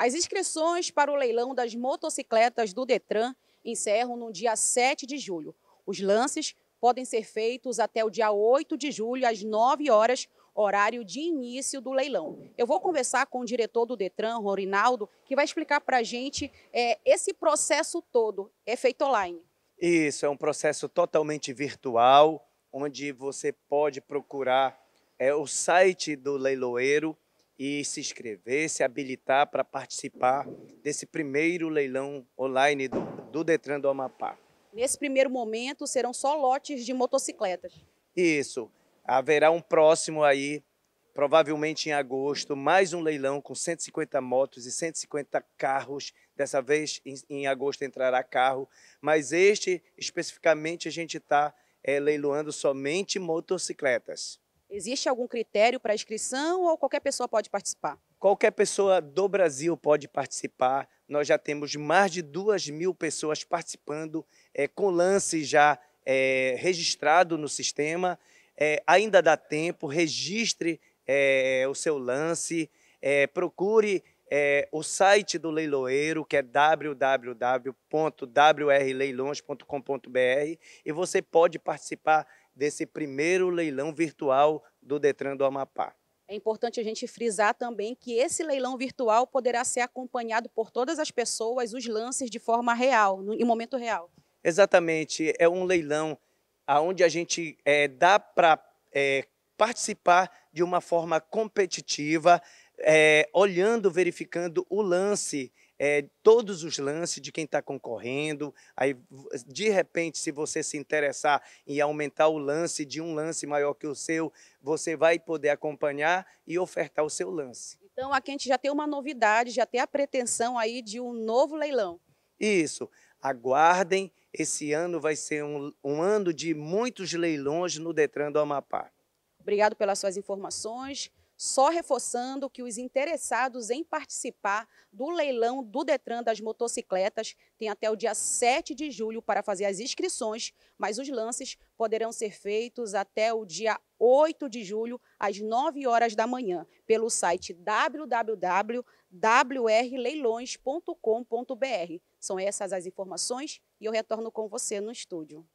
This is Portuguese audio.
As inscrições para o leilão das motocicletas do Detran encerram no dia 7 de julho. Os lances podem ser feitos até o dia 8 de julho, às 9 horas, horário de início do leilão. Eu vou conversar com o diretor do Detran, Rorinaldo, que vai explicar para a gente é, esse processo todo. É feito online. Isso, é um processo totalmente virtual, onde você pode procurar é, o site do leiloeiro e se inscrever, se habilitar para participar desse primeiro leilão online do, do Detran do Amapá. Nesse primeiro momento, serão só lotes de motocicletas. Isso. Haverá um próximo aí, provavelmente em agosto, mais um leilão com 150 motos e 150 carros. Dessa vez, em, em agosto, entrará carro. Mas este, especificamente, a gente está é, eh, leiloando somente motocicletas. Existe algum critério para inscrição ou qualquer pessoa pode participar? Qualquer pessoa do Brasil pode participar. Nós já temos mais de duas mil pessoas participando, é, com lance já é, registrado no sistema. É, ainda dá tempo, registre é, o seu lance, é, procure é, o site do leiloeiro, que é www.wrleilões.com.br, e você pode participar desse primeiro leilão virtual do Detran do Amapá. É importante a gente frisar também que esse leilão virtual poderá ser acompanhado por todas as pessoas, os lances de forma real, em momento real. Exatamente, é um leilão onde a gente é, dá para é, participar de uma forma competitiva, é, olhando, verificando o lance é, todos os lances de quem está concorrendo. Aí, de repente, se você se interessar em aumentar o lance de um lance maior que o seu, você vai poder acompanhar e ofertar o seu lance. Então, aqui a gente já tem uma novidade, já tem a pretensão aí de um novo leilão. Isso. Aguardem, esse ano vai ser um, um ano de muitos leilões no Detran do Amapá. Obrigado pelas suas informações. Só reforçando que os interessados em participar do leilão do Detran das motocicletas têm até o dia 7 de julho para fazer as inscrições, mas os lances poderão ser feitos até o dia 8 de julho, às 9 horas da manhã, pelo site www.wrleilões.com.br. São essas as informações e eu retorno com você no estúdio.